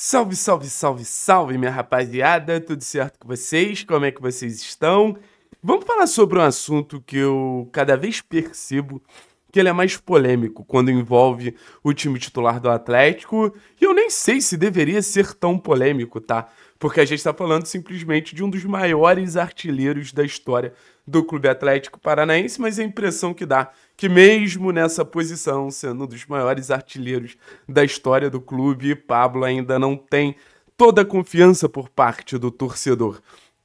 Salve, salve, salve, salve, minha rapaziada! Tudo certo com vocês? Como é que vocês estão? Vamos falar sobre um assunto que eu cada vez percebo que ele é mais polêmico quando envolve o time titular do Atlético. E eu nem sei se deveria ser tão polêmico, tá? Porque a gente está falando simplesmente de um dos maiores artilheiros da história do Clube Atlético Paranaense, mas a impressão que dá que mesmo nessa posição, sendo um dos maiores artilheiros da história do clube, Pablo ainda não tem toda a confiança por parte do torcedor.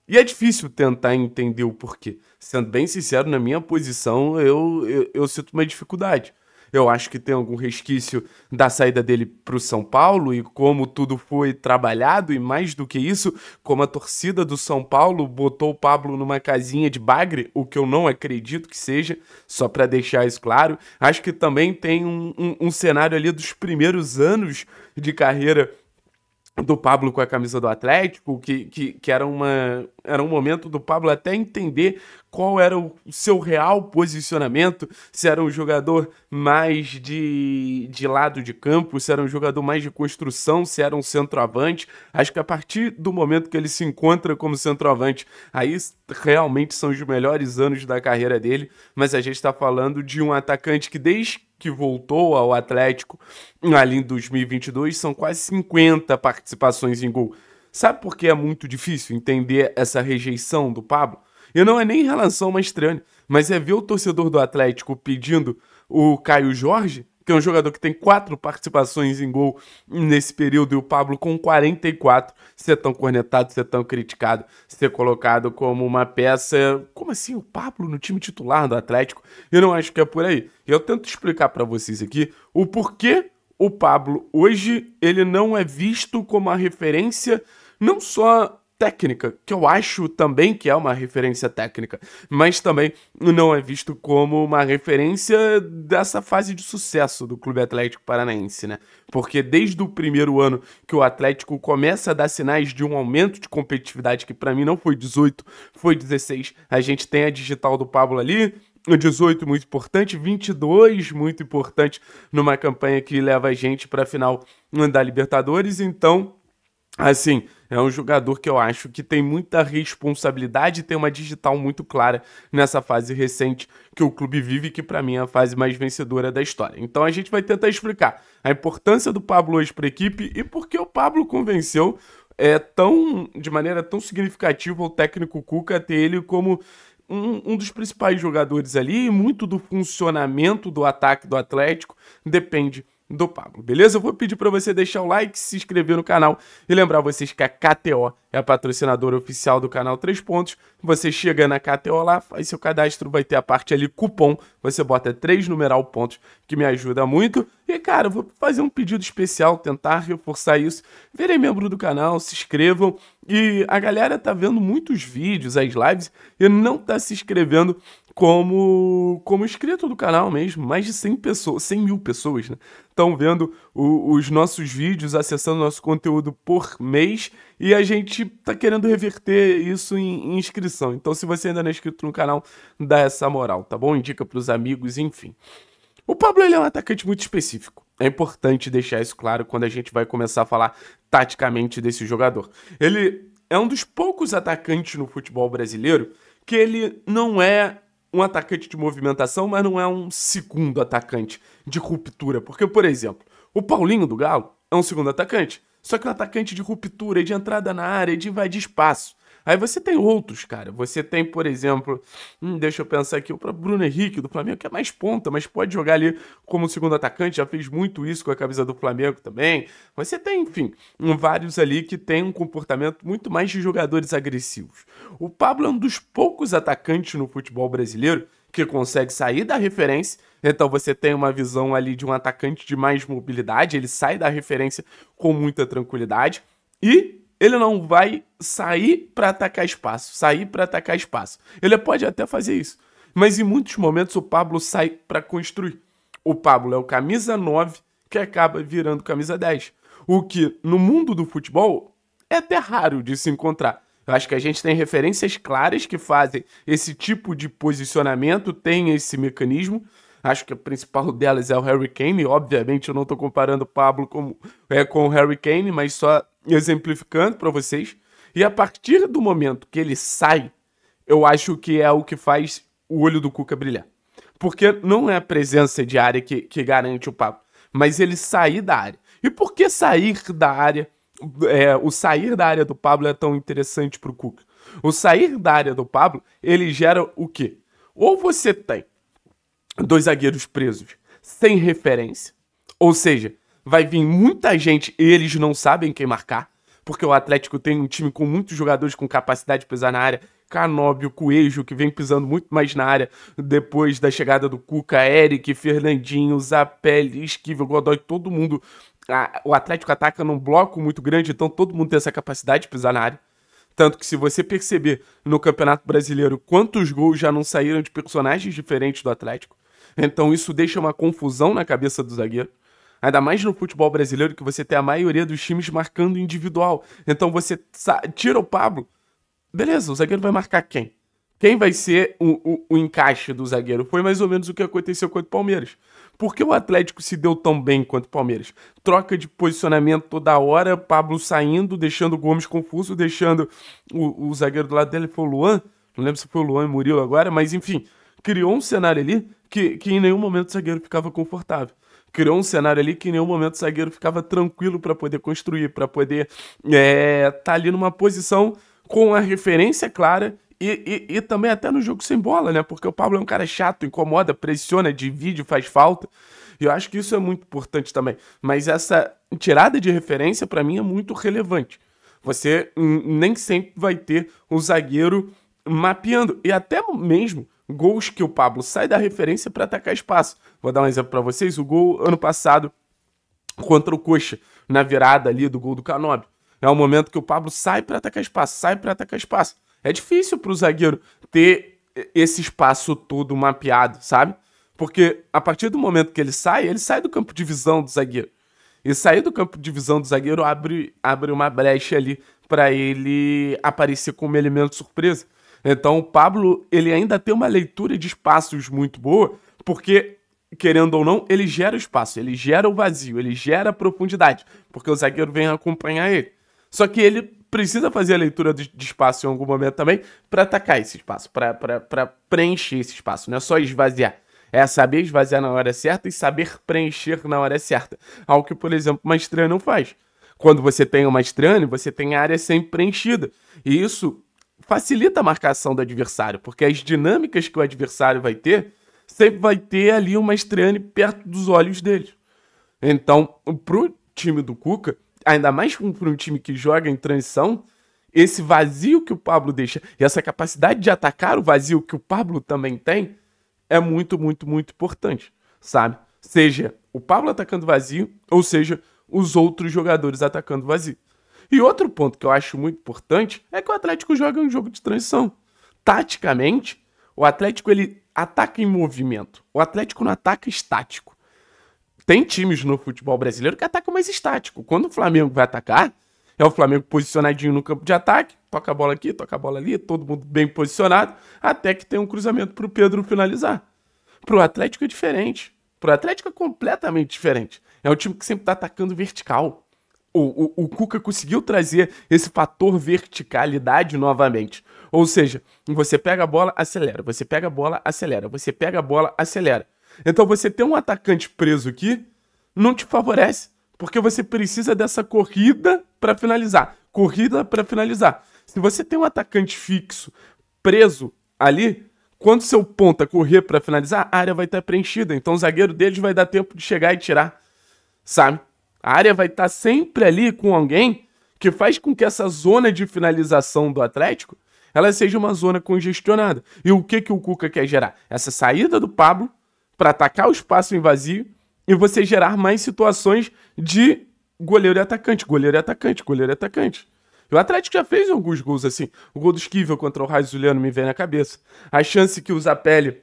E é difícil tentar entender o porquê. Sendo bem sincero, na minha posição, eu, eu, eu sinto uma dificuldade eu acho que tem algum resquício da saída dele para o São Paulo e como tudo foi trabalhado, e mais do que isso, como a torcida do São Paulo botou o Pablo numa casinha de bagre, o que eu não acredito que seja, só para deixar isso claro. Acho que também tem um, um, um cenário ali dos primeiros anos de carreira do Pablo com a camisa do Atlético, que, que, que, era, uma, era um momento do Pablo até entender qual era o seu real posicionamento, se era um jogador mais de, de lado de campo, se era um jogador mais de construção, se era um centroavante. Acho que a partir do momento que ele se encontra como centroavante, aí realmente são os melhores anos da carreira dele, mas a gente está falando de um atacante que desde que voltou ao Atlético ali em 2022, são quase 50 participações em gol. Sabe por que é muito difícil entender essa rejeição do Pablo? E não é nem em relação uma estranha mas é ver o torcedor do Atlético pedindo o Caio Jorge que é um jogador que tem quatro participações em gol nesse período, e o Pablo com 44, ser é tão cornetado, ser é tão criticado, ser é colocado como uma peça. Como assim o Pablo no time titular do Atlético? Eu não acho que é por aí. Eu tento explicar para vocês aqui o porquê o Pablo hoje ele não é visto como a referência não só técnica, que eu acho também que é uma referência técnica, mas também não é visto como uma referência dessa fase de sucesso do Clube Atlético Paranaense, né? Porque desde o primeiro ano que o Atlético começa a dar sinais de um aumento de competitividade, que para mim não foi 18, foi 16, a gente tem a digital do Pablo ali, 18 muito importante, 22 muito importante numa campanha que leva a gente para a final da Libertadores. Então, assim, é um jogador que eu acho que tem muita responsabilidade e tem uma digital muito clara nessa fase recente que o clube vive, que para mim é a fase mais vencedora da história. Então a gente vai tentar explicar a importância do Pablo hoje para a equipe e por que o Pablo convenceu é tão de maneira tão significativa o técnico Cuca ter ele como um, um, dos principais jogadores ali, e muito do funcionamento do ataque do Atlético depende do Pablo, beleza? Eu vou pedir para você deixar o like, se inscrever no canal e lembrar vocês que a KTO é a patrocinadora oficial do canal 3 Pontos. Você chega na KTO lá, faz seu cadastro, vai ter a parte ali cupom, você bota 3 numeral pontos, que me ajuda muito. E cara, eu vou fazer um pedido especial, tentar reforçar isso. Virem membro do canal, se inscrevam e a galera tá vendo muitos vídeos, as lives e não tá se inscrevendo como como inscrito do canal mesmo. Mais de 100 pessoas, 100 mil pessoas, né? Estão vendo o, os nossos vídeos, acessando nosso conteúdo por mês. E a gente está querendo reverter isso em, em inscrição. Então, se você ainda não é inscrito no canal, dá essa moral, tá bom? Indica para os amigos, enfim. O Pablo ele é um atacante muito específico. É importante deixar isso claro quando a gente vai começar a falar taticamente desse jogador. Ele é um dos poucos atacantes no futebol brasileiro que ele não é um atacante de movimentação, mas não é um segundo atacante de ruptura. Porque, por exemplo, o Paulinho do Galo é um segundo atacante, só que é um atacante de ruptura, de entrada na área, de invadir espaço. Aí você tem outros, cara. Você tem, por exemplo, hum, deixa eu pensar aqui, o Bruno Henrique do Flamengo, que é mais ponta, mas pode jogar ali como segundo atacante, já fez muito isso com a camisa do Flamengo também. Você tem, enfim, vários ali que tem um comportamento muito mais de jogadores agressivos. O Pablo é um dos poucos atacantes no futebol brasileiro que consegue sair da referência. Então você tem uma visão ali de um atacante de mais mobilidade, ele sai da referência com muita tranquilidade. E ele não vai sair para atacar espaço, sair para atacar espaço. Ele pode até fazer isso, mas em muitos momentos o Pablo sai para construir. O Pablo é o camisa 9 que acaba virando camisa 10, o que no mundo do futebol é até raro de se encontrar. Eu acho que a gente tem referências claras que fazem esse tipo de posicionamento, tem esse mecanismo. Acho que a principal delas é o Harry Kane. Obviamente, eu não estou comparando o Pablo com, é, com o Harry Kane, mas só exemplificando para vocês. E a partir do momento que ele sai, eu acho que é o que faz o olho do Cuca brilhar. Porque não é a presença de área que, que garante o papo, mas ele sair da área. E por que sair da área? É, o sair da área do Pablo é tão interessante para o Cuca. O sair da área do Pablo, ele gera o quê? Ou você tem dois zagueiros presos sem referência, ou seja, vai vir muita gente e eles não sabem quem marcar, porque o Atlético tem um time com muitos jogadores com capacidade de pisar na área. Canóbio, Coelho, que vem pisando muito mais na área depois da chegada do Cuca, Eric, Fernandinho, Zapelli, Esquivel, Godoy, todo mundo. o Atlético ataca num bloco muito grande, então todo mundo tem essa capacidade de pisar na área. Tanto que se você perceber no Campeonato Brasileiro quantos gols já não saíram de personagens diferentes do Atlético, então isso deixa uma confusão na cabeça do zagueiro. Ainda mais no futebol brasileiro, que você tem a maioria dos times marcando individual. Então você tira o Pablo. Beleza, o zagueiro vai marcar quem? Quem vai ser o, o, o encaixe do zagueiro? Foi mais ou menos o que aconteceu contra o Palmeiras. Por que o Atlético se deu tão bem quanto o Palmeiras? Troca de posicionamento toda hora, Pablo saindo, deixando o Gomes confuso, deixando o, o zagueiro do lado dele, foi o Luan. Não lembro se foi o Luan e Murilo agora, mas enfim, criou um cenário ali que, que em nenhum momento o zagueiro ficava confortável criou um cenário ali que em nenhum momento o zagueiro ficava tranquilo para poder construir, para poder estar é, tá ali numa posição com a referência clara e, e, e, também até no jogo sem bola, né? Porque o Pablo é um cara chato, incomoda, pressiona, divide, faz falta. E eu acho que isso é muito importante também. Mas essa tirada de referência, para mim, é muito relevante. Você nem sempre vai ter o um zagueiro mapeando. E até mesmo gols que o Pablo sai da referência para atacar espaço. Vou dar um exemplo para vocês: o gol ano passado contra o Coxa, na virada ali do gol do Canobi. É o momento que o Pablo sai para atacar espaço, sai para atacar espaço. É difícil para o zagueiro ter esse espaço todo mapeado, sabe? Porque a partir do momento que ele sai, ele sai do campo de visão do zagueiro. E sair do campo de visão do zagueiro abre, abre uma brecha ali para ele aparecer como elemento surpresa. Então o Pablo ele ainda tem uma leitura de espaços muito boa, porque querendo ou não, ele gera o espaço, ele gera o vazio, ele gera a profundidade, porque o zagueiro vem acompanhar ele. Só que ele precisa fazer a leitura de, espaço em algum momento também para atacar esse espaço, para preencher esse espaço, não é só esvaziar. É saber esvaziar na hora certa e saber preencher na hora certa. Algo que, por exemplo, uma estranha não faz. Quando você tem uma estranha, você tem a área sempre preenchida. E isso facilita a marcação do adversário, porque as dinâmicas que o adversário vai ter, sempre vai ter ali uma estreia perto dos olhos dele. Então, pro time do Cuca, ainda mais para um time que joga em transição, esse vazio que o Pablo deixa e essa capacidade de atacar o vazio que o Pablo também tem é muito, muito, muito importante, sabe? Seja o Pablo atacando vazio, ou seja, os outros jogadores atacando vazio. E outro ponto que eu acho muito importante é que o Atlético joga um jogo de transição. Taticamente, o Atlético ele ataca em movimento. O Atlético não ataca estático. Tem times no futebol brasileiro que atacam mais estático. Quando o Flamengo vai atacar, é o Flamengo posicionadinho no campo de ataque, toca a bola aqui, toca a bola ali, todo mundo bem posicionado, até que tem um cruzamento para o Pedro finalizar. Para o Atlético é diferente. Para o Atlético é completamente diferente. É um time que sempre está atacando vertical o, o, o Cuca conseguiu trazer esse fator verticalidade novamente. Ou seja, você pega a bola, acelera, você pega a bola, acelera, você pega a bola, acelera. Então você ter um atacante preso aqui não te favorece, porque você precisa dessa corrida para finalizar, corrida para finalizar. Se você tem um atacante fixo, preso ali, quando seu ponta é correr para finalizar, a área vai estar preenchida, então o zagueiro deles vai dar tempo de chegar e tirar, sabe? A área vai estar tá sempre ali com alguém que faz com que essa zona de finalização do Atlético ela seja uma zona congestionada. E o que, que o Cuca quer gerar? Essa saída do Pablo para atacar o espaço em vazio e você gerar mais situações de goleiro e atacante, goleiro e atacante, goleiro e atacante. E o Atlético já fez alguns gols assim. O gol do Esquivel contra o Raio Zuliano me vem na cabeça. A chance que o Zapelli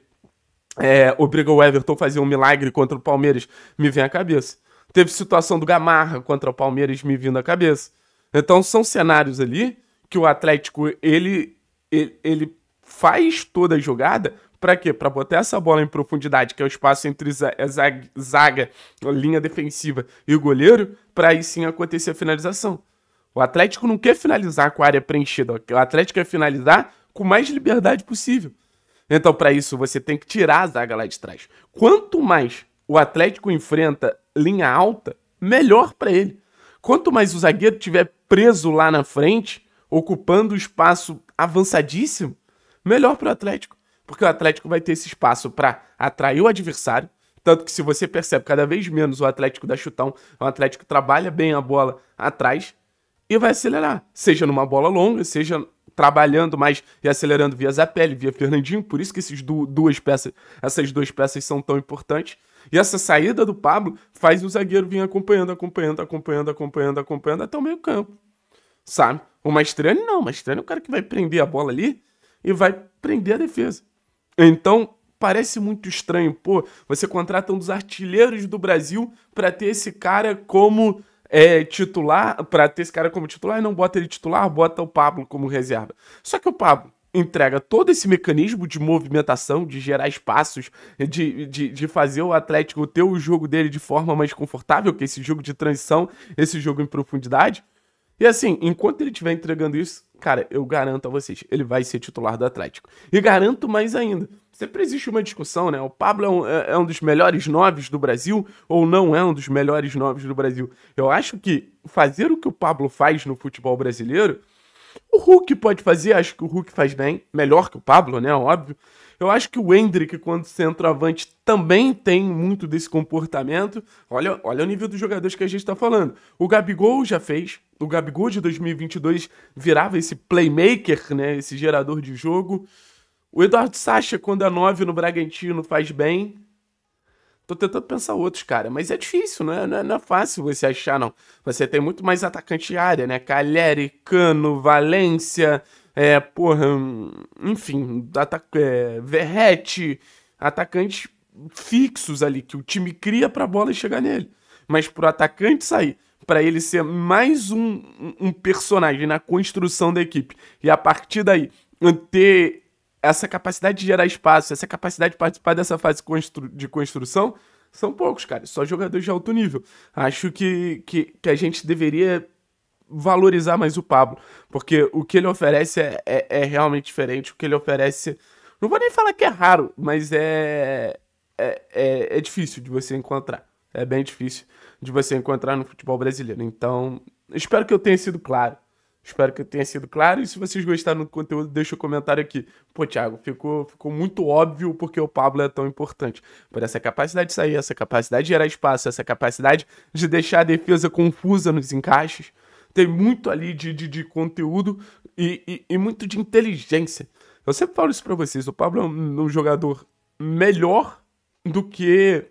é, obriga o Everton a fazer um milagre contra o Palmeiras me vem à cabeça. Teve situação do Gamarra contra o Palmeiras me vindo à cabeça. Então são cenários ali que o Atlético ele ele, ele faz toda a jogada para quê? Para botar essa bola em profundidade, que é o espaço entre zaga, é, zaga linha defensiva e o goleiro, para aí sim acontecer a finalização. O Atlético não quer finalizar com a área preenchida, o Atlético quer finalizar com mais liberdade possível. Então, para isso, você tem que tirar a zaga lá de trás. Quanto mais o Atlético enfrenta linha alta, melhor para ele. Quanto mais o zagueiro tiver preso lá na frente, ocupando o espaço avançadíssimo, melhor para o Atlético. Porque o Atlético vai ter esse espaço para atrair o adversário. Tanto que, se você percebe, cada vez menos o Atlético dá chutão, o Atlético trabalha bem a bola atrás e vai acelerar. Seja numa bola longa, seja trabalhando mais e acelerando via Zapelli, via Fernandinho. Por isso que esses du duas peças, essas duas peças são tão importantes. E essa saída do Pablo faz o zagueiro vir acompanhando, acompanhando, acompanhando, acompanhando, acompanhando até o meio campo. Sabe? O estranho não, o estranho é o cara que vai prender a bola ali e vai prender a defesa. Então, parece muito estranho, pô, você contrata um dos artilheiros do Brasil para ter esse cara como é, titular, para ter esse cara como titular e não bota ele titular, bota o Pablo como reserva. Só que o Pablo entrega todo esse mecanismo de movimentação, de gerar espaços, de, de, de, fazer o Atlético ter o jogo dele de forma mais confortável, que é esse jogo de transição, esse jogo em profundidade. E assim, enquanto ele estiver entregando isso, cara, eu garanto a vocês, ele vai ser titular do Atlético. E garanto mais ainda, sempre existe uma discussão, né? O Pablo é um, é, é um dos melhores noves do Brasil ou não é um dos melhores noves do Brasil? Eu acho que fazer o que o Pablo faz no futebol brasileiro o Hulk pode fazer, acho que o Hulk faz bem, melhor que o Pablo, né? Óbvio. Eu acho que o Hendrick, quando centroavante, também tem muito desse comportamento. Olha, olha o nível dos jogadores que a gente está falando. O Gabigol já fez. O Gabigol de 2022 virava esse playmaker, né? Esse gerador de jogo. O Eduardo Sacha, quando é 9 no Bragantino, faz bem. Tô tentando pensar outros, cara, mas é difícil, né? Não, é, não é fácil você achar, não. Você tem muito mais atacante de área, né? Caleri, Cano, Valência, é, porra, enfim, é, Verrete, atacantes fixos ali, que o time cria pra bola chegar nele. Mas pro atacante sair, para ele ser mais um, um personagem na construção da equipe, e a partir daí ter essa capacidade de gerar espaço, essa capacidade de participar dessa fase constru de construção, são poucos, cara. Só jogadores de alto nível. Acho que, que, que a gente deveria valorizar mais o Pablo, porque o que ele oferece é, é, é, realmente diferente. O que ele oferece, não vou nem falar que é raro, mas é, é, é, é difícil de você encontrar. É bem difícil de você encontrar no futebol brasileiro. Então, espero que eu tenha sido claro. Espero que tenha sido claro. E se vocês gostaram do conteúdo, deixa o um comentário aqui. Pô, Thiago, ficou, ficou muito óbvio porque o Pablo é tão importante. Por essa capacidade de sair, essa capacidade de gerar espaço, essa capacidade de deixar a defesa confusa nos encaixes. Tem muito ali de, de, de conteúdo e, e, e, muito de inteligência. Eu sempre falo isso pra vocês. O Pablo é um, um jogador melhor do que.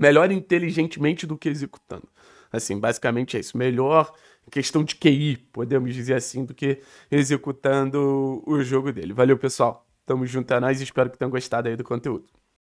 Melhor inteligentemente do que executando. Assim, basicamente é isso. Melhor questão de QI, podemos dizer assim, do que executando o jogo dele. Valeu, pessoal. Tamo junto a é nós e espero que tenham gostado aí do conteúdo.